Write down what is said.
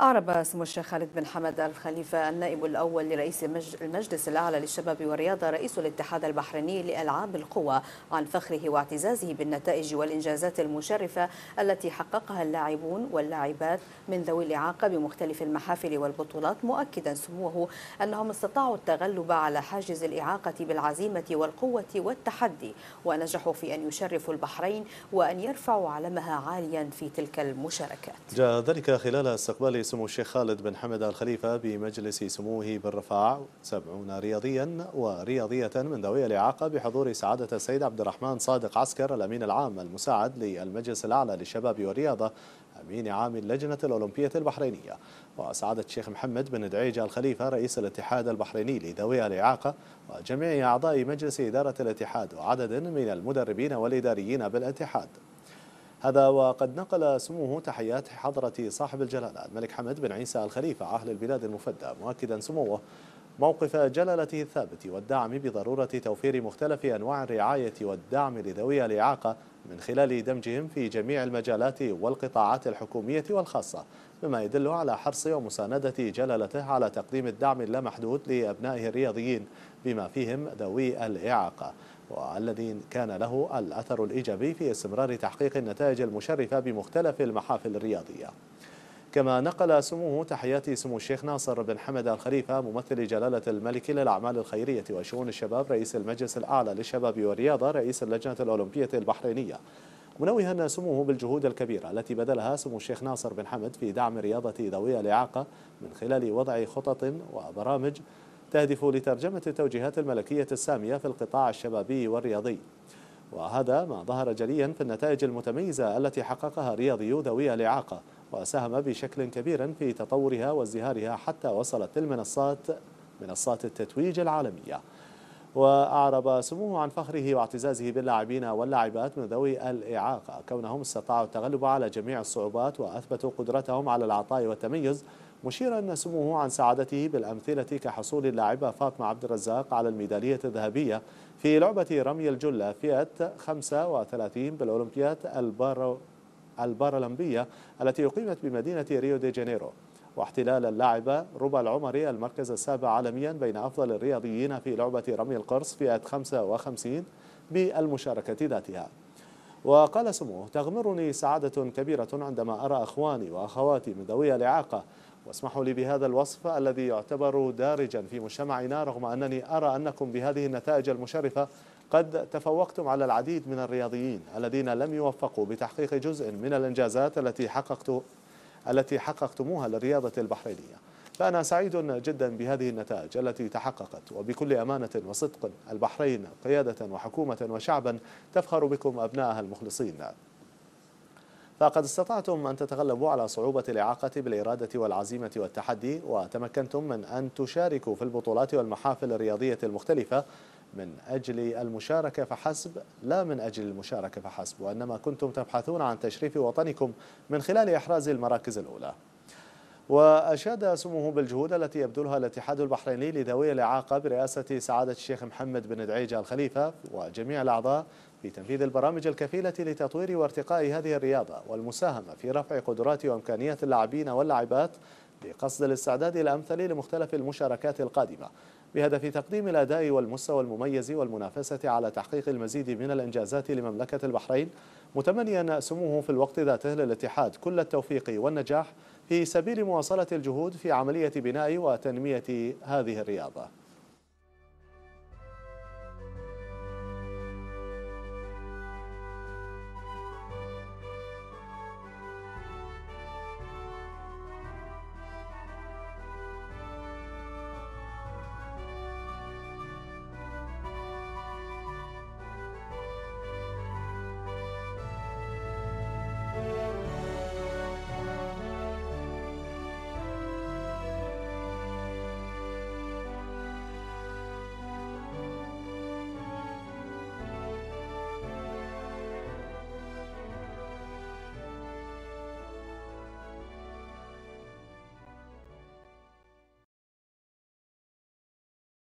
أعرب سمو الشيخ خالد بن حمد الخليفة النائب الأول لرئيس المجلس الأعلى للشباب والرياضة رئيس الاتحاد البحريني لألعاب القوى عن فخره واعتزازه بالنتائج والإنجازات المشرفة التي حققها اللاعبون واللاعبات من ذوي الإعاقة بمختلف المحافل والبطولات مؤكدا سموه أنهم استطاعوا التغلب على حاجز الإعاقة بالعزيمة والقوة والتحدي ونجحوا في أن يشرفوا البحرين وأن يرفعوا علمها عاليا في تلك المشاركات جاء ذلك خلال استقبال سمو الشيخ خالد بن حمد الخليفة بمجلس سموه بالرفاع سبعون رياضيا ورياضية من ذوي الإعاقة بحضور سعادة السيد عبد الرحمن صادق عسكر الأمين العام المساعد للمجلس الأعلى للشباب والرياضة أمين عام اللجنة الأولمبية البحرينية وسعادة الشيخ محمد بن دعيج الخليفة رئيس الاتحاد البحريني لذوي الإعاقة وجميع أعضاء مجلس إدارة الاتحاد وعدد من المدربين والإداريين بالاتحاد هذا وقد نقل سموه تحيات حضرة صاحب الجلالة الملك حمد بن عيسى الخليفة عاهل البلاد المفدى مؤكدا سموه موقف جلالته الثابت والدعم بضرورة توفير مختلف أنواع الرعاية والدعم لذوي الإعاقة من خلال دمجهم في جميع المجالات والقطاعات الحكومية والخاصة مما يدل على حرص ومساندة جلالته على تقديم الدعم اللامحدود لأبنائه الرياضيين بما فيهم ذوي الإعاقة والذي كان له الأثر الإيجابي في استمرار تحقيق النتائج المشرفة بمختلف المحافل الرياضية كما نقل سموه تحيات سمو الشيخ ناصر بن حمد الخليفة ممثل جلالة الملك للأعمال الخيرية وشؤون الشباب رئيس المجلس الأعلى للشباب والرياضة رئيس اللجنة الأولمبية البحرينية منوها سموه بالجهود الكبيرة التي بذلها سمو الشيخ ناصر بن حمد في دعم رياضة ذوي الإعاقة من خلال وضع خطط وبرامج تهدف لترجمة التوجيهات الملكية السامية في القطاع الشبابي والرياضي وهذا ما ظهر جليا في النتائج المتميزة التي حققها رياضيو ذوي الإعاقة وساهم بشكل كبير في تطورها وازدهارها حتى وصلت للمنصات منصات التتويج العالمية وأعرب سموه عن فخره واعتزازه باللاعبين واللاعبات من ذوي الإعاقة كونهم استطاعوا التغلب على جميع الصعوبات وأثبتوا قدرتهم على العطاء والتميز مشيرا سموه عن سعادته بالأمثلة كحصول اللاعبة فاطمة عبد الرزاق على الميدالية الذهبية في لعبة رمي الجلة فئة 35 بالأولمبياد البارالمبية التي أقيمت بمدينة ريو دي جانيرو واحتلال اللاعبة ربى العمري المركز السابع عالميا بين أفضل الرياضيين في لعبة رمي القرص فئة 55 بالمشاركة ذاتها وقال سموه تغمرني سعادة كبيرة عندما أرى أخواني وأخواتي من ذوي الإعاقة واسمحوا لي بهذا الوصف الذي يعتبر دارجا في مجتمعنا رغم أنني أرى أنكم بهذه النتائج المشرفة قد تفوقتم على العديد من الرياضيين الذين لم يوفقوا بتحقيق جزء من الإنجازات التي حققت التي حققتموها للرياضة البحرينية فأنا سعيد جدا بهذه النتائج التي تحققت وبكل أمانة وصدق البحرين قيادة وحكومة وشعبا تفخر بكم أبنائها المخلصين فقد استطعتم أن تتغلبوا على صعوبة الإعاقة بالإرادة والعزيمة والتحدي وتمكنتم من أن تشاركوا في البطولات والمحافل الرياضية المختلفة من أجل المشاركة فحسب لا من أجل المشاركة فحسب وإنما كنتم تبحثون عن تشريف وطنكم من خلال إحراز المراكز الأولى وأشاد سموه بالجهود التي يبذلها الاتحاد البحريني لذوي الإعاقة برئاسة سعادة الشيخ محمد بن دعيج الخليفة وجميع الأعضاء في تنفيذ البرامج الكفيلة لتطوير وارتقاء هذه الرياضة والمساهمة في رفع قدرات وإمكانيات اللاعبين واللاعبات بقصد الاستعداد الأمثل لمختلف المشاركات القادمة بهدف تقديم الأداء والمستوى المميز والمنافسة على تحقيق المزيد من الإنجازات لمملكة البحرين متمنيا سموه في الوقت ذاته للاتحاد كل التوفيق والنجاح في سبيل مواصلة الجهود في عملية بناء وتنمية هذه الرياضة